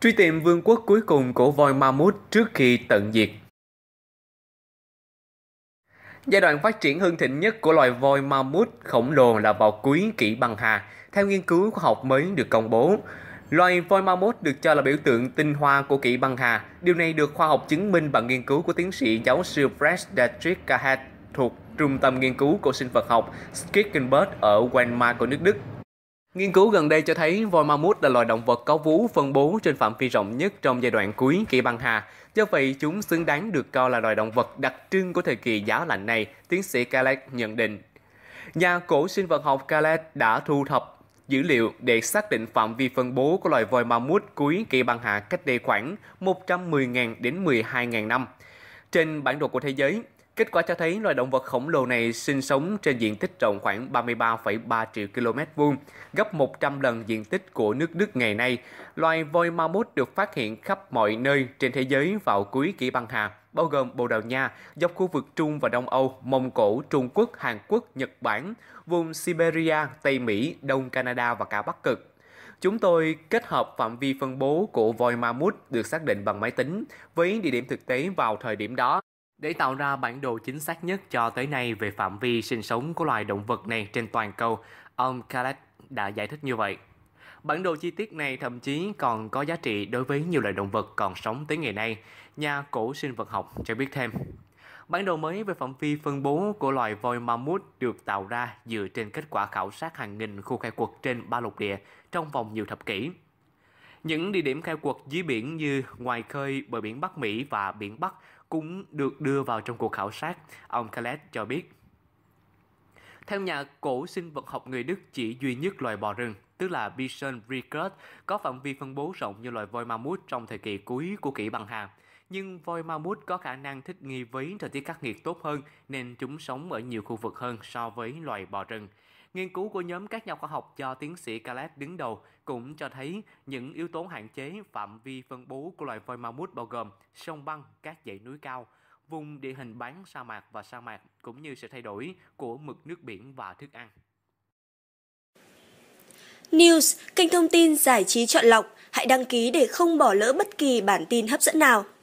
truy tìm vương quốc cuối cùng của voi ma mút trước khi tận diệt. Giai đoạn phát triển hưng thịnh nhất của loài voi ma mút khổng lồ là vào cuối kỷ băng hà, theo nghiên cứu khoa học mới được công bố. Loài voi ma mút được cho là biểu tượng tinh hoa của kỷ băng hà. Điều này được khoa học chứng minh bằng nghiên cứu của tiến sĩ giáo sư Fred Cahat thuộc Trung tâm Nghiên cứu của Sinh vật học Skickenberg ở Weimar của nước Đức Nghiên cứu gần đây cho thấy voi ma mút là loài động vật có vú phân bố trên phạm vi rộng nhất trong giai đoạn cuối kỳ băng hà. Do vậy, chúng xứng đáng được coi là loài động vật đặc trưng của thời kỳ giá lạnh này, tiến sĩ Kallet nhận định. Nhà cổ sinh vật học Kallet đã thu thập dữ liệu để xác định phạm vi phân bố của loài voi ma mút cuối kỳ băng hà cách đây khoảng 110.000 đến 12.000 năm. Trên bản đồ của thế giới, kết quả cho thấy loài động vật khổng lồ này sinh sống trên diện tích rộng khoảng 33,3 triệu km vuông, gấp 100 lần diện tích của nước Đức ngày nay. Loài voi ma mút được phát hiện khắp mọi nơi trên thế giới vào cuối kỷ băng hà, bao gồm Bồ Đào Nha, dọc khu vực Trung và Đông Âu, Mông Cổ, Trung Quốc, Hàn Quốc, Nhật Bản, vùng Siberia, Tây Mỹ, Đông Canada và cả Bắc Cực. Chúng tôi kết hợp phạm vi phân bố của voi ma mút được xác định bằng máy tính với địa điểm thực tế vào thời điểm đó để tạo ra bản đồ chính xác nhất cho tới nay về phạm vi sinh sống của loài động vật này trên toàn cầu, ông Khaled đã giải thích như vậy. Bản đồ chi tiết này thậm chí còn có giá trị đối với nhiều loài động vật còn sống tới ngày nay, nhà cổ sinh vật học cho biết thêm. Bản đồ mới về phạm vi phân bố của loài voi mammoth được tạo ra dựa trên kết quả khảo sát hàng nghìn khu khai quật trên ba lục địa trong vòng nhiều thập kỷ. Những địa điểm khai quật dưới biển như ngoài khơi, bờ biển Bắc Mỹ và biển Bắc cũng được đưa vào trong cuộc khảo sát, ông Khaled cho biết. Theo nhà cổ sinh vật học người Đức, chỉ duy nhất loài bò rừng, tức là Bison ricard, có phạm vi phân bố rộng như loài voi mammoth trong thời kỳ cuối của kỷ băng hà nhưng voi ma mút có khả năng thích nghi với thời tiết khắc nghiệt tốt hơn nên chúng sống ở nhiều khu vực hơn so với loài bò rừng. Nghiên cứu của nhóm các nhà khoa học do tiến sĩ Caleb đứng đầu cũng cho thấy những yếu tố hạn chế phạm vi phân bố của loài voi ma mút bao gồm sông băng, các dãy núi cao, vùng địa hình bán sa mạc và sa mạc cũng như sự thay đổi của mực nước biển và thức ăn. News, kênh thông tin giải trí chọn lọc. Hãy đăng ký để không bỏ lỡ bất kỳ bản tin hấp dẫn nào.